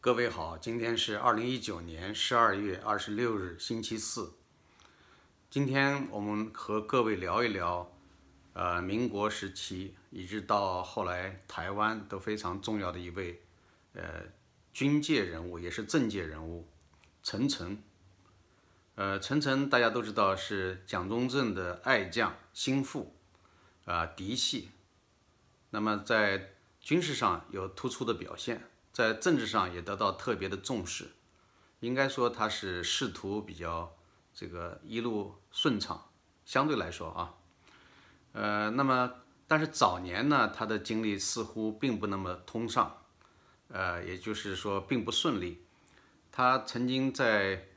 各位好，今天是二零一九年十二月二十六日，星期四。今天我们和各位聊一聊，呃，民国时期一直到后来台湾都非常重要的一位，呃，军界人物也是政界人物，陈诚。呃，陈诚大家都知道是蒋中正的爱将、心腹，啊，嫡系。那么在军事上有突出的表现。在政治上也得到特别的重视，应该说他是仕途比较这个一路顺畅，相对来说啊，呃，那么但是早年呢，他的经历似乎并不那么通畅，呃，也就是说并不顺利。他曾经在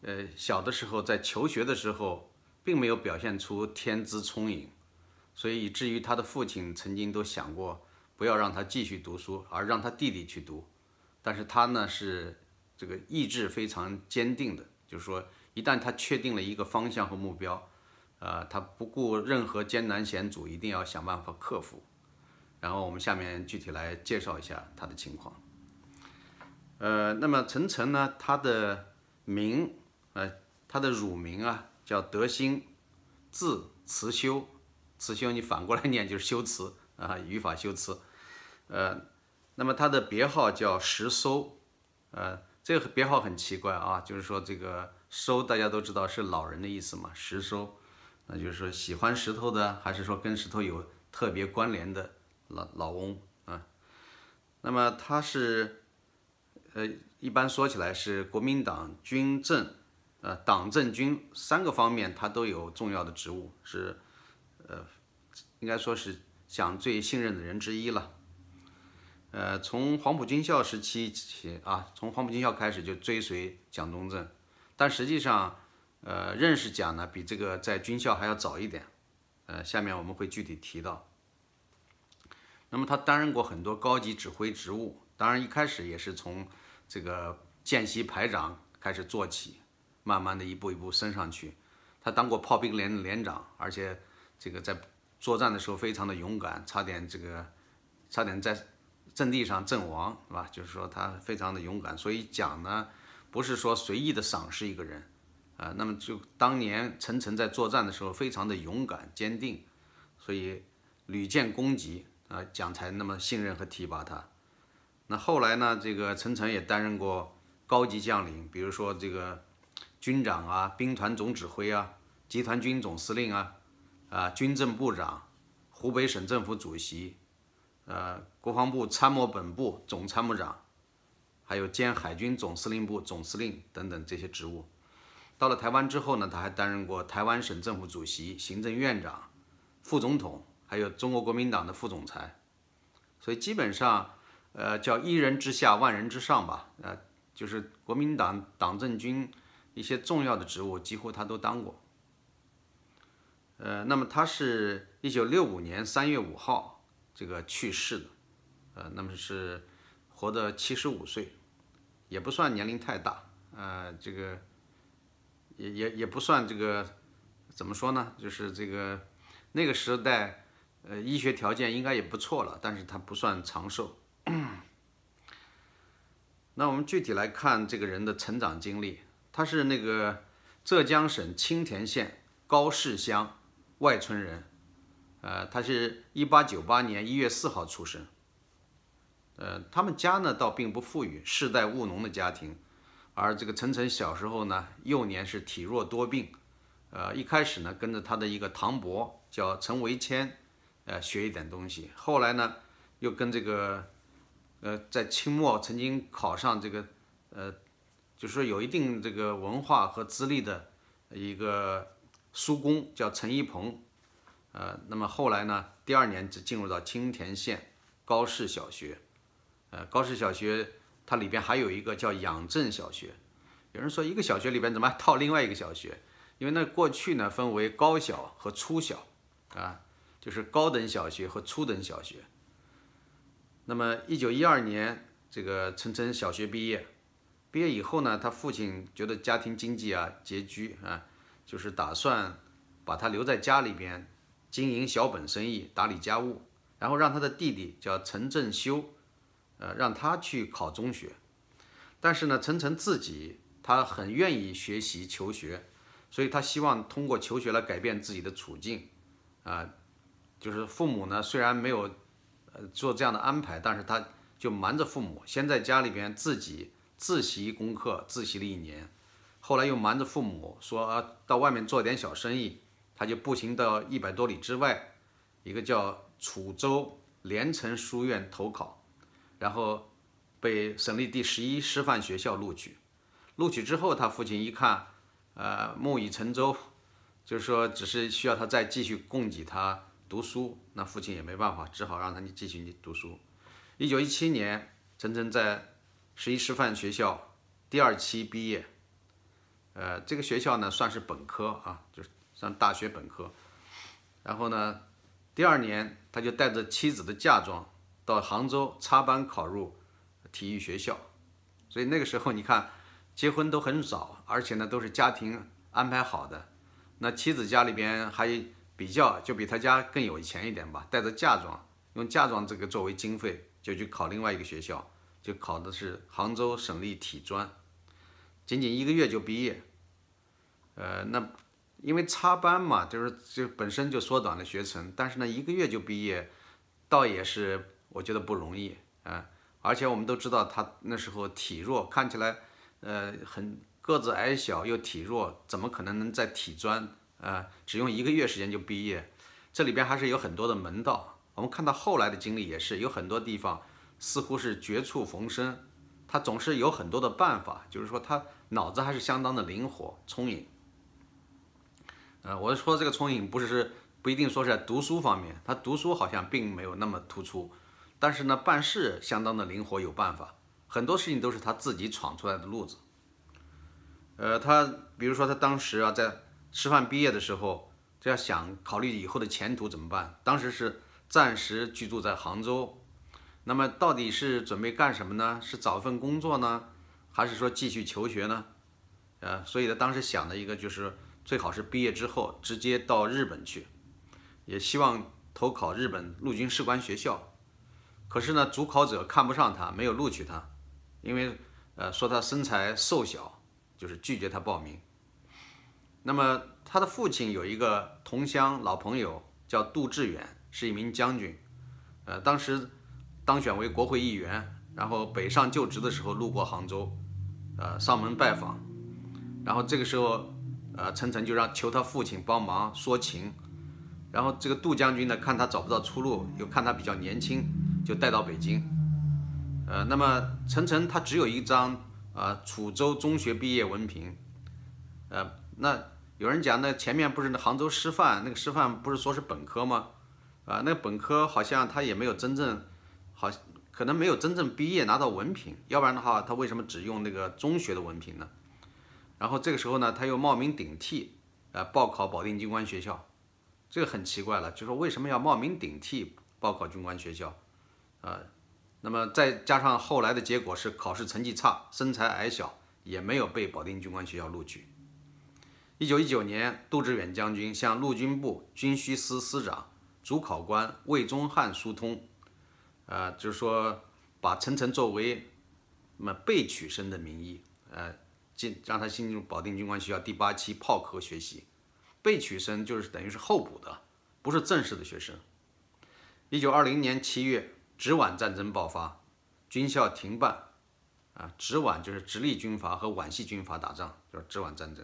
呃小的时候在求学的时候，并没有表现出天资聪颖，所以以至于他的父亲曾经都想过。不要让他继续读书，而让他弟弟去读。但是他呢是这个意志非常坚定的，就是说一旦他确定了一个方向和目标，呃，他不顾任何艰难险阻，一定要想办法克服。然后我们下面具体来介绍一下他的情况。呃，那么陈诚呢，他的名，呃，他的乳名啊叫德兴，字慈修，慈修你反过来念就是修辞啊，语法修辞。呃，那么他的别号叫石搜，呃，这个别号很奇怪啊，就是说这个搜大家都知道是老人的意思嘛，石搜，那就是说喜欢石头的，还是说跟石头有特别关联的老老翁啊？那么他是，呃，一般说起来是国民党军政，呃，党政军三个方面他都有重要的职务，是，呃，应该说是蒋最信任的人之一了。呃，从黄埔军校时期起啊，从黄埔军校开始就追随蒋中正，但实际上，呃，认识蒋呢比这个在军校还要早一点，呃，下面我们会具体提到。那么他担任过很多高级指挥职务，当然一开始也是从这个见习排长开始做起，慢慢的一步一步升上去。他当过炮兵连的连长，而且这个在作战的时候非常的勇敢，差点这个，差点在。阵地上阵亡是吧？就是说他非常的勇敢，所以蒋呢不是说随意的赏识一个人，啊，那么就当年陈诚在作战的时候非常的勇敢坚定，所以屡建功绩啊，蒋才那么信任和提拔他。那后来呢，这个陈诚也担任过高级将领，比如说这个军长啊、兵团总指挥啊、集团军总司令啊、啊军政部长、湖北省政府主席。呃，国防部参谋本部总参谋长，还有兼海军总司令部总司令等等这些职务。到了台湾之后呢，他还担任过台湾省政府主席、行政院长、副总统，还有中国国民党的副总裁。所以基本上，呃，叫一人之下，万人之上吧。呃，就是国民党党政军一些重要的职务，几乎他都当过。呃，那么他是一九六五年三月五号。这个去世的，呃，那么是活的七十五岁，也不算年龄太大，呃，这个也也也不算这个怎么说呢？就是这个那个时代，呃，医学条件应该也不错了，但是他不算长寿。那我们具体来看这个人的成长经历，他是那个浙江省青田县高市乡外村人。呃，他是一八九八年一月四号出生。呃，他们家呢倒并不富裕，世代务农的家庭。而这个陈晨小时候呢，幼年是体弱多病。呃，一开始呢跟着他的一个堂伯叫陈维谦，呃，学一点东西。后来呢又跟这个，呃，在清末曾经考上这个，呃，就是说有一定这个文化和资历的一个叔公叫陈一鹏。呃，那么后来呢？第二年只进入到青田县高市小学，呃，高市小学它里边还有一个叫养正小学。有人说一个小学里边怎么还套另外一个小学？因为那过去呢分为高小和初小啊，就是高等小学和初等小学。那么一九一二年这个陈诚小学毕业，毕业以后呢，他父亲觉得家庭经济啊拮据啊，就是打算把他留在家里边。经营小本生意，打理家务，然后让他的弟弟叫陈振修，呃，让他去考中学。但是呢，陈诚自己他很愿意学习求学，所以他希望通过求学来改变自己的处境。啊，就是父母呢虽然没有呃做这样的安排，但是他就瞒着父母，先在家里边自己自习功课，自习了一年，后来又瞒着父母说到外面做点小生意。他就步行到一百多里之外，一个叫楚州连城书院投考，然后被省立第十一师范学校录取。录取之后，他父亲一看，呃，木已成舟，就是说只是需要他再继续供给他读书，那父亲也没办法，只好让他继续读书。一九一七年，陈诚在十一师范学校第二期毕业。呃，这个学校呢算是本科啊，就是。上大学本科，然后呢，第二年他就带着妻子的嫁妆到杭州插班考入体育学校，所以那个时候你看，结婚都很早，而且呢都是家庭安排好的。那妻子家里边还比较，就比他家更有钱一点吧，带着嫁妆，用嫁妆这个作为经费，就去考另外一个学校，就考的是杭州省立体专，仅仅一个月就毕业。呃，那。因为插班嘛，就是就本身就缩短了学程，但是呢，一个月就毕业，倒也是我觉得不容易啊。而且我们都知道他那时候体弱，看起来呃很个子矮小又体弱，怎么可能能在体专啊只用一个月时间就毕业？这里边还是有很多的门道。我们看到后来的经历也是有很多地方似乎是绝处逢生，他总是有很多的办法，就是说他脑子还是相当的灵活聪颖。呃，我说这个聪颖不是不一定说是在读书方面，他读书好像并没有那么突出，但是呢，办事相当的灵活有办法，很多事情都是他自己闯出来的路子。呃，他比如说他当时啊，在师范毕业的时候，就要想考虑以后的前途怎么办？当时是暂时居住在杭州，那么到底是准备干什么呢？是找份工作呢，还是说继续求学呢？呃，所以他当时想的一个就是。最好是毕业之后直接到日本去，也希望投考日本陆军士官学校。可是呢，主考者看不上他，没有录取他，因为呃说他身材瘦小，就是拒绝他报名。那么他的父亲有一个同乡老朋友叫杜致远，是一名将军，呃，当时当选为国会议员，然后北上就职的时候路过杭州，呃，上门拜访，然后这个时候。呃，陈诚就让求他父亲帮忙说情，然后这个杜将军呢，看他找不到出路，又看他比较年轻，就带到北京。呃，那么陈诚他只有一张啊，楚州中学毕业文凭。呃，那有人讲，那前面不是杭州师范那个师范不是说是本科吗？啊，那个本科好像他也没有真正，好可能没有真正毕业拿到文凭，要不然的话，他为什么只用那个中学的文凭呢？然后这个时候呢，他又冒名顶替，呃，报考保定军官学校，这个很奇怪了，就说为什么要冒名顶替报考军官学校，啊，那么再加上后来的结果是考试成绩差，身材矮小，也没有被保定军官学校录取。一九一九年，杜志远将军向陆军部军需司司长、主考官魏忠汉疏通，呃，就是说把陈诚作为那么被取生的名义，呃。让他进入保定军官学校第八期炮科学习，被取生就是等于是候补的，不是正式的学生。一九二零年七月，直皖战争爆发，军校停办。啊，直皖就是直隶军阀和皖系军阀打仗，就是直皖战争。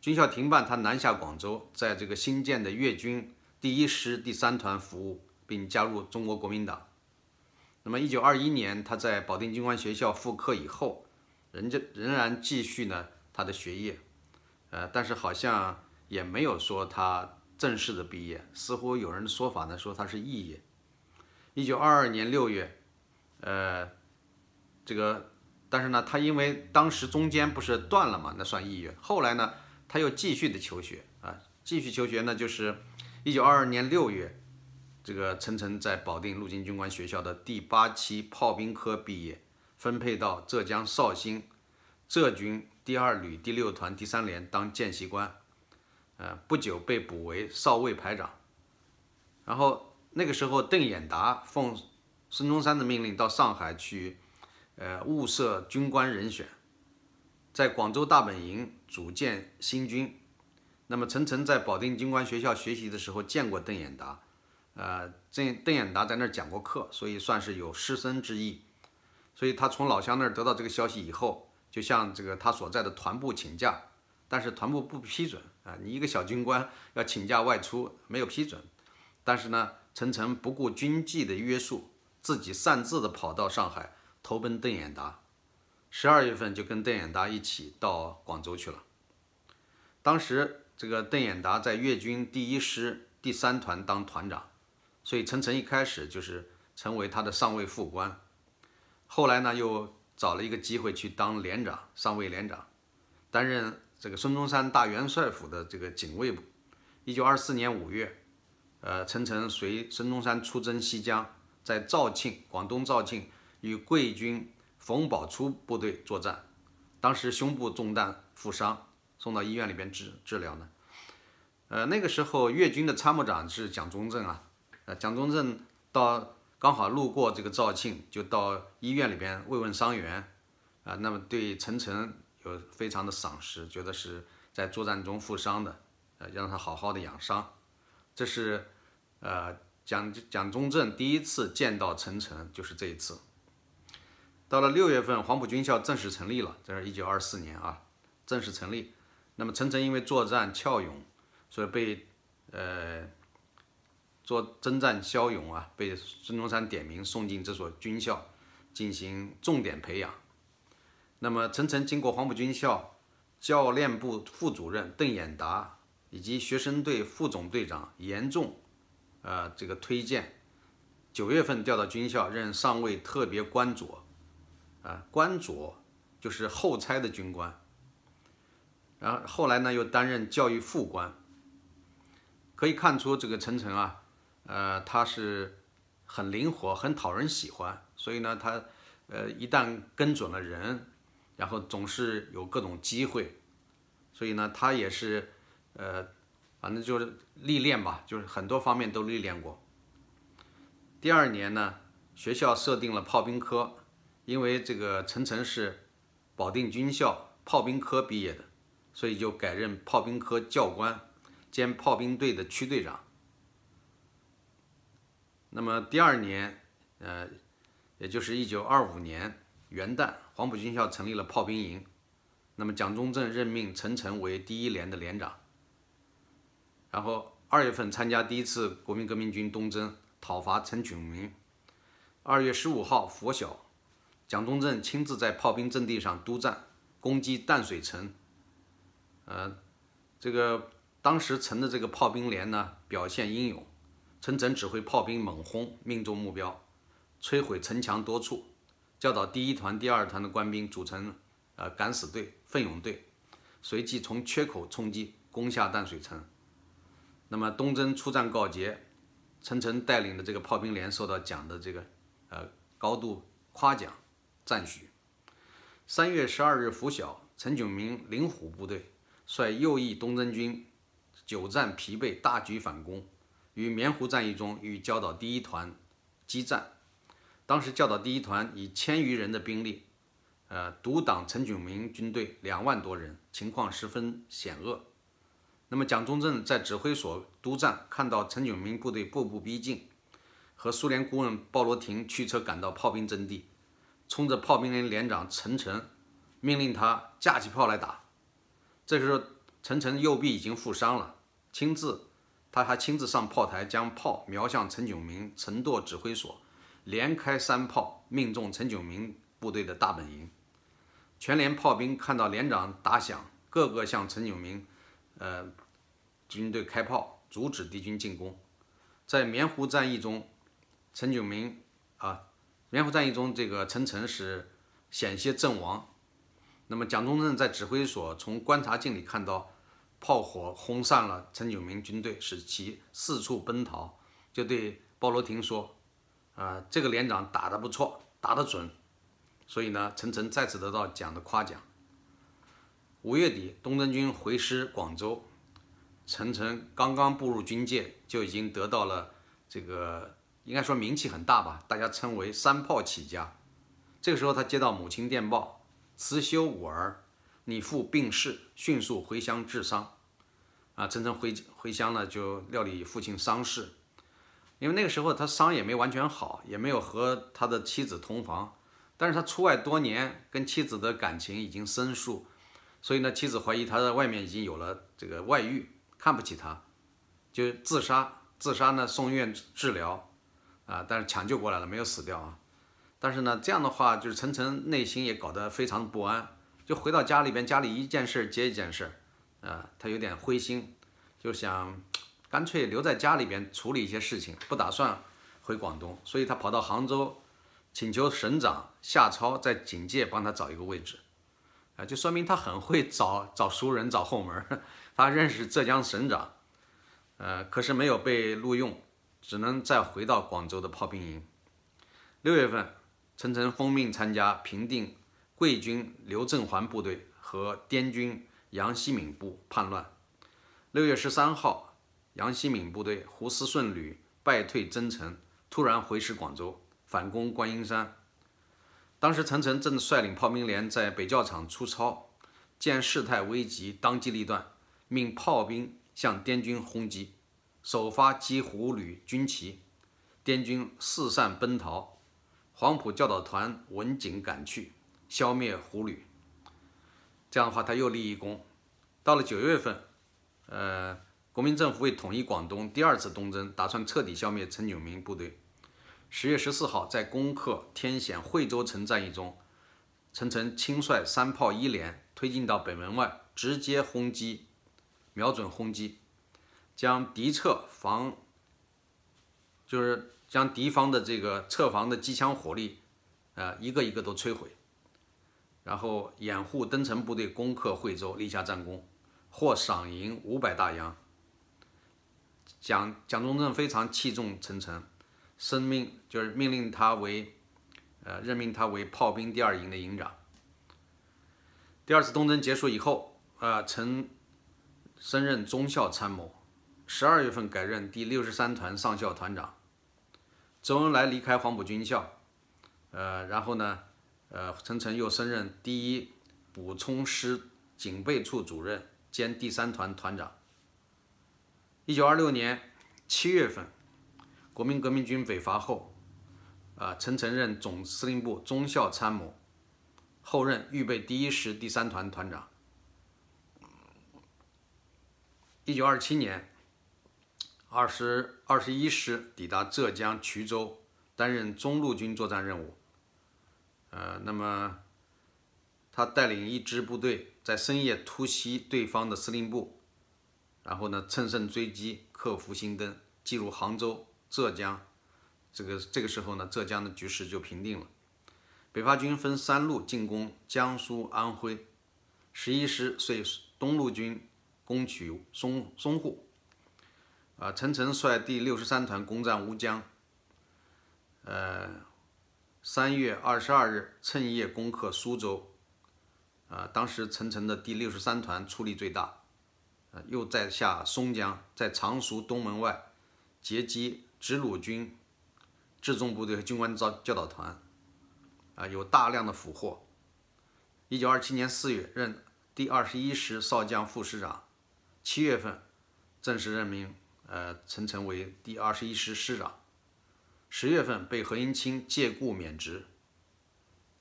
军校停办，他南下广州，在这个新建的粤军第一师第三团服务，并加入中国国民党。那么，一九二一年他在保定军官学校复课以后。人家仍然继续呢他的学业，呃，但是好像也没有说他正式的毕业，似乎有人的说法呢说他是肄业。一九二二年六月，呃，这个，但是呢，他因为当时中间不是断了嘛，那算肄业。后来呢，他又继续的求学啊，继续求学呢，就是一九二二年六月，这个陈诚在保定陆军军官学校的第八期炮兵科毕业。分配到浙江绍兴浙军第二旅第六团第三连当见习官，呃，不久被补为少尉排长。然后那个时候，邓演达奉孙中山的命令到上海去，呃，物色军官人选，在广州大本营组建新军。那么，陈诚在保定军官学校学习的时候见过邓演达，呃，邓邓演达在那儿讲过课，所以算是有师生之谊。所以他从老乡那儿得到这个消息以后，就向这个他所在的团部请假，但是团部不批准啊！你一个小军官要请假外出，没有批准。但是呢，陈诚不顾军纪的约束，自己擅自的跑到上海投奔邓演达，十二月份就跟邓演达一起到广州去了。当时这个邓演达在粤军第一师第三团当团长，所以陈诚一开始就是成为他的上尉副官。后来呢，又找了一个机会去当连长，上尉连长，担任这个孙中山大元帅府的这个警卫部。一九二四年五月，呃，陈诚随孙中山出征西江，在肇庆，广东肇庆与桂军冯宝初部队作战，当时胸部中弹负伤，送到医院里边治治疗呢。呃，那个时候粤军的参谋长是蒋中正啊，呃，蒋中正到。刚好路过这个肇庆，就到医院里边慰问伤员，啊，那么对陈诚有非常的赏识，觉得是在作战中负伤的，呃，让他好好的养伤。这是，呃，蒋蒋中正第一次见到陈诚，就是这一次。到了六月份，黄埔军校正式成立了，这是一九二四年啊，正式成立。那么陈诚因为作战骁勇，所以被，呃。做征战骁勇啊，被孙中山点名送进这所军校进行重点培养。那么陈诚经过黄埔军校教练部副主任邓演达以及学生队副总队长严仲，呃，这个推荐，九月份调到军校任上尉特别官佐，啊，官佐就是后差的军官。然后后来呢，又担任教育副官。可以看出这个陈诚啊。呃，他是很灵活，很讨人喜欢，所以呢，他呃一旦跟准了人，然后总是有各种机会，所以呢，他也是呃，反正就是历练吧，就是很多方面都历练过。第二年呢，学校设定了炮兵科，因为这个陈诚是保定军校炮兵科毕业的，所以就改任炮兵科教官兼炮兵队的区队长。那么第二年，呃，也就是一九二五年元旦，黄埔军校成立了炮兵营。那么蒋中正任命陈诚为第一连的连长。然后二月份参加第一次国民革命军东征，讨伐陈炯明。二月十五号拂晓，蒋中正亲自在炮兵阵地上督战，攻击淡水城。呃，这个当时陈的这个炮兵连呢，表现英勇。陈诚指挥炮兵猛轰，命中目标，摧毁城墙多处，教导第一团、第二团的官兵组成呃敢死队、奋勇队，随即从缺口冲击，攻下淡水城。那么东征出战告捷，陈诚带领的这个炮兵连受到蒋的这个呃高度夸奖、赞许。三月十二日拂晓，陈炯明、林虎部队率右翼东征军久战疲惫，大举反攻。于棉湖战役中与教导第一团激战，当时教导第一团以千余人的兵力，呃，独挡陈炯明军队两万多人，情况十分险恶。那么蒋中正在指挥所督战，看到陈炯明部队步步逼近，和苏联顾问鲍罗廷驱车赶到炮兵阵地，冲着炮兵连连长陈诚，命令他架起炮来打。这时候陈诚右臂已经负伤了，亲自。他还亲自上炮台，将炮瞄向陈炯明陈垛指挥所，连开三炮，命中陈炯明部队的大本营。全连炮兵看到连长打响，个个向陈炯明，呃，军队开炮，阻止敌军进攻。在棉湖战役中，陈炯明啊，棉湖战役中这个陈诚是险些阵亡。那么蒋中正在指挥所从观察镜里看到。炮火轰散了陈炯明军队，使其四处奔逃。就对鲍罗廷说：“啊，这个连长打得不错，打得准。”所以呢，陈诚再次得到蒋的夸奖。五月底，东征军回师广州，陈诚刚刚步入军界，就已经得到了这个应该说名气很大吧，大家称为“三炮起家”。这个时候，他接到母亲电报，辞休五儿。你父病逝，迅速回乡治丧，啊，陈晨回回乡呢，就料理父亲丧事。因为那个时候他伤也没完全好，也没有和他的妻子同房，但是他出外多年，跟妻子的感情已经生疏，所以呢，妻子怀疑他在外面已经有了这个外遇，看不起他，就自杀。自杀呢，送院治疗，啊，但是抢救过来了，没有死掉啊。但是呢，这样的话，就是晨晨内心也搞得非常不安。就回到家里边，家里一件事接一件事啊，他有点灰心，就想干脆留在家里边处理一些事情，不打算回广东，所以他跑到杭州，请求省长夏超在警界帮他找一个位置，啊，就说明他很会找找熟人找后门，他认识浙江省长，呃，可是没有被录用，只能再回到广州的炮兵营。六月份，陈诚奉命参加平定。桂军刘震寰部队和滇军杨希敏部叛乱。六月十三号，杨希敏部队胡思顺旅败退增城，突然回师广州，反攻观音山。当时陈诚正率领炮兵连在北教场出操，见事态危急，当机立断，命炮兵向滇军轰击，首发击胡旅军旗，滇军四散奔逃。黄埔教导团闻警赶去。消灭胡旅，这样的话他又立一功。到了九月份，呃，国民政府为统一广东，第二次东征，打算彻底消灭陈炯明部队。十月十四号，在攻克天险惠州城战役中，陈诚亲率三炮一连推进到北门外，直接轰击，瞄准轰击，将敌侧防，就是将敌方的这个侧防的机枪火力，呃，一个一个都摧毁。然后掩护登城部队攻克惠州，立下战功，获赏银五百大洋。蒋蒋中正非常器重陈诚，生命就是命令他为，呃任命他为炮兵第二营的营长。第二次东征结束以后，啊，陈升任中校参谋，十二月份改任第六十三团上校团长。周恩来离开黄埔军校，呃，然后呢？呃，陈诚又升任第一补充师警备处主任兼第三团团长。1926年7月份，国民革命军北伐后，啊，陈诚任总司令部中校参谋，后任预备第一师第三团团长。1927年，二十二十一师抵达浙江衢州，担任中路军作战任务。呃，那么他带领一支部队在深夜突袭对方的司令部，然后呢，乘胜追击，克服新登，进入杭州、浙江。这个这个时候呢，浙江的局势就平定了。北伐军分三路进攻江苏、安徽。十一师随东路军攻取松松沪，啊，陈诚率第六十三团攻占乌江。呃。三月二十二日，趁夜攻克苏州，啊，当时陈诚的第六十三团出力最大，啊，又在下松江，在常熟东门外截击直鲁军辎重部队和军官教教导团，啊，有大量的俘获。一九二七年四月，任第二十一师少将副师长，七月份正式任命，呃，陈诚为第二十一师师长。十月份被何应钦借故免职，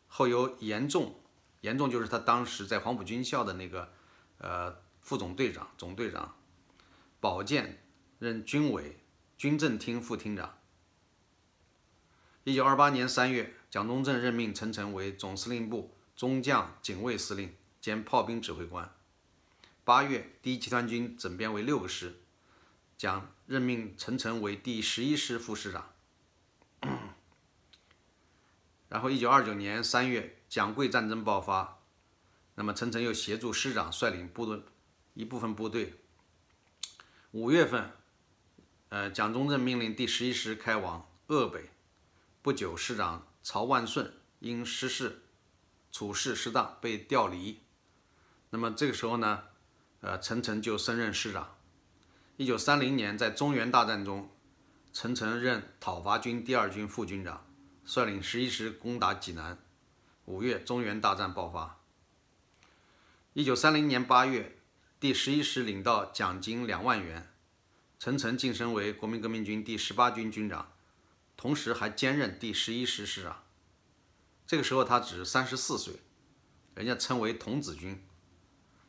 后由严仲，严仲就是他当时在黄埔军校的那个，呃，副总队长、总队长，保健任军委军政厅副厅长。一九二八年三月，蒋中正任命陈诚为总司令部中将警卫司令兼炮兵指挥官。八月，第一集团军整编为六个师，蒋任命陈诚为第十一师副师长。然后，一九二九年三月，蒋桂战争爆发，那么陈诚又协助师长率领部队一部分部队。五月份，呃，蒋中正命令第十一师开往鄂北，不久，师长曹万顺因失事处事失当被调离，那么这个时候呢，呃，陈诚就升任师长。一九三零年，在中原大战中，陈诚任讨伐军第二军副军长。率领十一师攻打济南，五月中原大战爆发。一九三零年八月，第十一师领到奖金两万元，陈诚晋升为国民革命军第十八军军长，同时还兼任第十一师师长。这个时候他只三十四岁，人家称为童子军。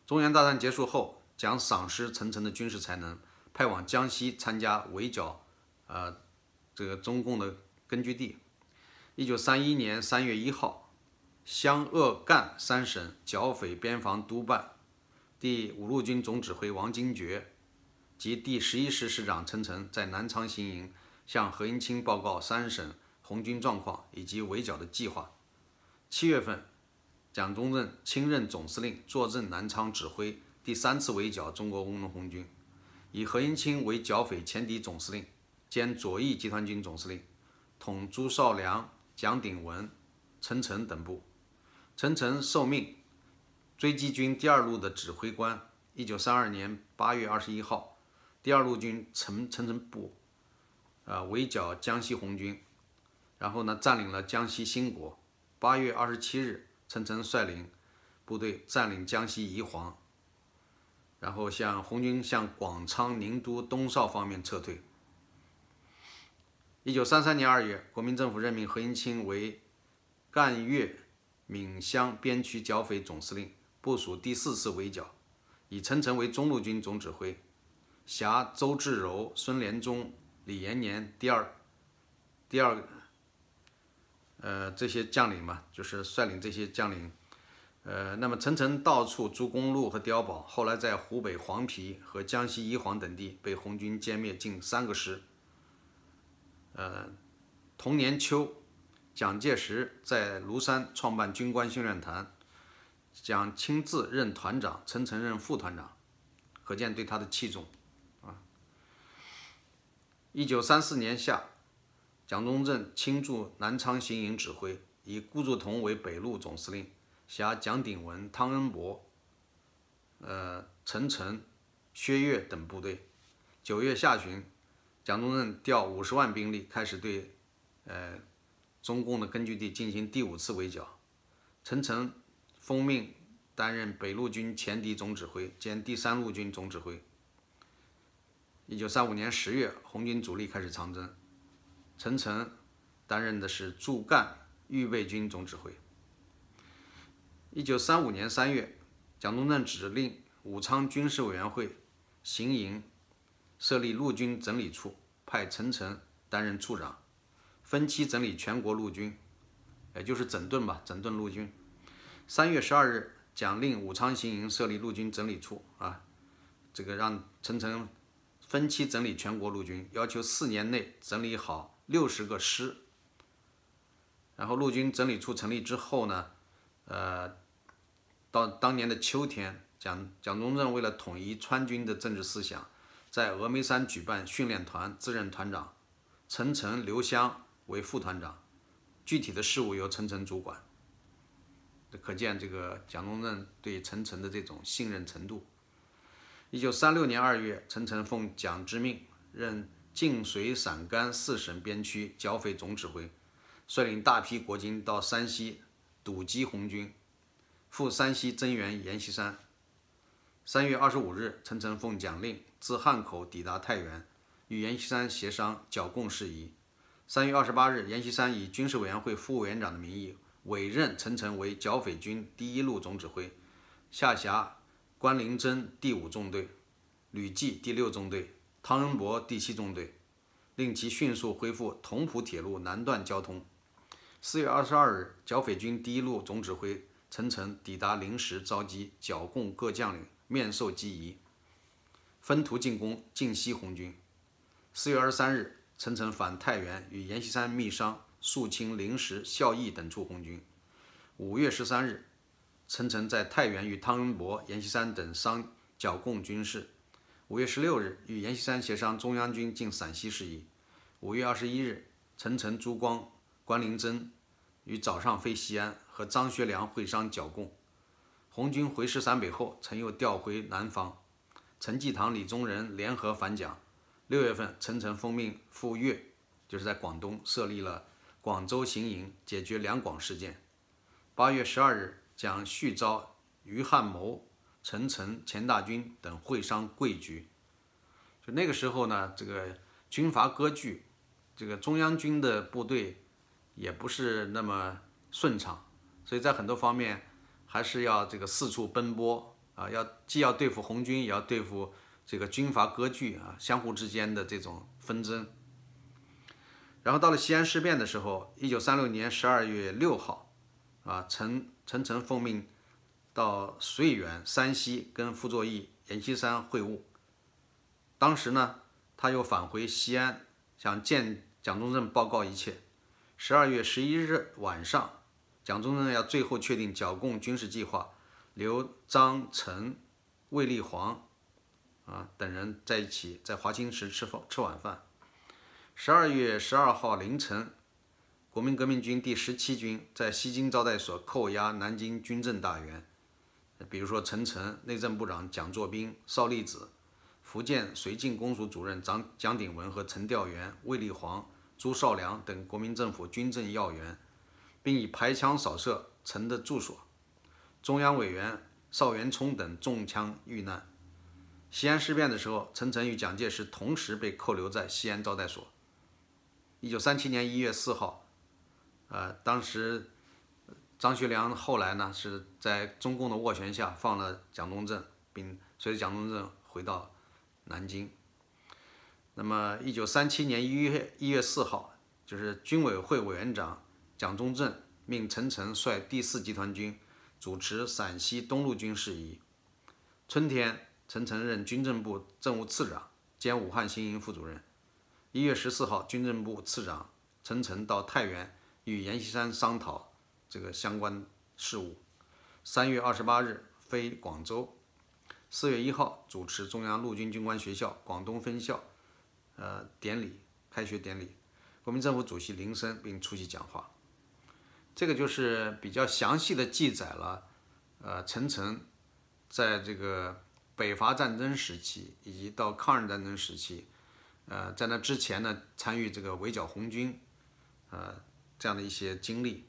中原大战结束后，蒋赏识陈诚的军事才能，派往江西参加围剿，呃，这个中共的根据地。一九三一年三月一号，湘鄂赣三省剿匪边防督办、第五路军总指挥王金爵及第十一师师长陈诚在南昌行营向何应钦报告三省红军状况以及围剿的计划。七月份，蒋中正亲任总司令，坐镇南昌指挥第三次围剿中国工农红军，以何应钦为剿匪前敌总司令兼左翼集团军总司令，统朱绍良。蒋鼎文、陈诚等部，陈诚受命追击军第二路的指挥官。一九三二年八月二十一号，第二路军陈陈诚部，呃，围剿江西红军，然后呢，占领了江西兴国。八月二十七日，陈诚率领部队占领江西宜黄，然后向红军向广昌、宁都、东邵方面撤退。一九三三年二月，国民政府任命何应钦为赣粤闽湘边区剿匪总司令，部署第四次围剿，以陈诚为中路军总指挥，辖周至柔、孙连中、李延年第二、第二，呃这些将领嘛，就是率领这些将领，呃，那么陈诚到处筑公路和碉堡，后来在湖北黄陂和江西宜黄等地被红军歼灭近三个师。呃，同年秋，蒋介石在庐山创办军官训练团，蒋亲自任团长，陈诚任副团长，可见对他的器重啊。一九三四年夏，蒋中正亲驻南昌行营指挥，以顾祝同为北路总司令，辖蒋鼎文、汤恩伯，呃，陈诚、薛岳等部队。九月下旬。蒋中正调五十万兵力，开始对，呃，中共的根据地进行第五次围剿。陈诚奉命担任北路军前敌总指挥兼第三路军总指挥。一九三五年十月，红军主力开始长征，陈诚担任的是驻赣预备军总指挥。一九三五年三月，蒋中正指令武昌军事委员会行营。设立陆军整理处，派陈诚担任处长，分期整理全国陆军，也就是整顿吧，整顿陆军。三月十二日，蒋令武昌行营设立陆军整理处啊，这个让陈诚分期整理全国陆军，要求四年内整理好六十个师。然后陆军整理处成立之后呢，呃，到当年的秋天，蒋蒋中正为了统一川军的政治思想。在峨眉山举办训练团，自任团长，陈诚、刘湘为副团长，具体的事务由陈诚主管。可见这个蒋中正对陈诚的这种信任程度。一九三六年二月，陈诚奉蒋之命任晋绥陕甘四省边区剿匪总指挥，率领大批国军到山西堵击红军，赴山西增援阎锡山。三月二十五日，陈诚奉蒋令。自汉口抵达太原，与阎锡山协商剿共事宜。三月二十八日，阎锡山以军事委员会副委员长的名义委任陈诚为剿匪军第一路总指挥，下辖关灵珍第五纵队、吕骥第六纵队、汤恩伯第七纵队，令其迅速恢复同蒲铁路南段交通。四月二十二日，剿匪军第一路总指挥陈诚抵达灵石，召集剿共各将领面授机宜。分途进攻晋西红军。四月二十三日，陈诚返太原，与阎锡山密商肃清灵石、孝义等处红军。五月十三日，陈诚在太原与汤恩伯、阎锡山等商剿共军事。五月十六日，与阎锡山协商中央军进陕西事宜。五月二十一日，陈诚、朱光、关灵珍于早上飞西安和张学良会商剿共。红军回师陕北后，曾又调回南方。陈济棠、李宗仁联合反蒋。六月份，陈诚奉命赴粤，就是在广东设立了广州行营，解决两广事件。八月十二日，蒋旭召余汉谋、陈诚、钱大钧等会商桂局。就那个时候呢，这个军阀割据，这个中央军的部队也不是那么顺畅，所以在很多方面还是要这个四处奔波。啊，要既要对付红军，也要对付这个军阀割据啊，相互之间的这种纷争。然后到了西安事变的时候，一九三六年十二月六号，啊，陈陈诚奉命到绥远山西跟傅作义、阎锡山会晤。当时呢，他又返回西安，想见蒋中正报告一切。十二月十一日晚上，蒋中正要最后确定剿共军事计划。刘章陈、魏立煌，啊，等人在一起在华清池吃饭吃晚饭。十二月十二号凌晨，国民革命军第十七军在西京招待所扣押南京军政大员，比如说陈诚、内政部长蒋作斌、邵力子、福建绥靖公署主任蒋蒋鼎文和陈调元、魏立煌、朱绍良等国民政府军政要员，并以排枪扫射陈的住所。中央委员邵元冲等中枪遇难。西安事变的时候，陈诚与蒋介石同时被扣留在西安招待所。一九三七年一月四号，呃，当时张学良后来呢是在中共的斡旋下放了蒋中正，并随着蒋中正回到南京。那么，一九三七年一月一月四号，就是军委会委员长蒋中正命陈诚率第四集团军。主持陕西东路军事宜。春天，陈诚任军政部政务次长兼武汉新营副主任。一月十四号，军政部次长陈诚到太原与阎锡山商讨这个相关事务。三月二十八日飞广州。四月一号，主持中央陆军军官学校广东分校，呃，典礼开学典礼，国民政府主席林森并出席讲话。这个就是比较详细的记载了，呃，陈诚在这个北伐战争时期，以及到抗日战争时期，呃，在那之前呢，参与这个围剿红军，呃，这样的一些经历。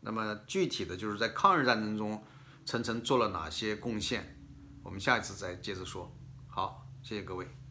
那么具体的就是在抗日战争中，陈诚做了哪些贡献？我们下一次再接着说。好，谢谢各位。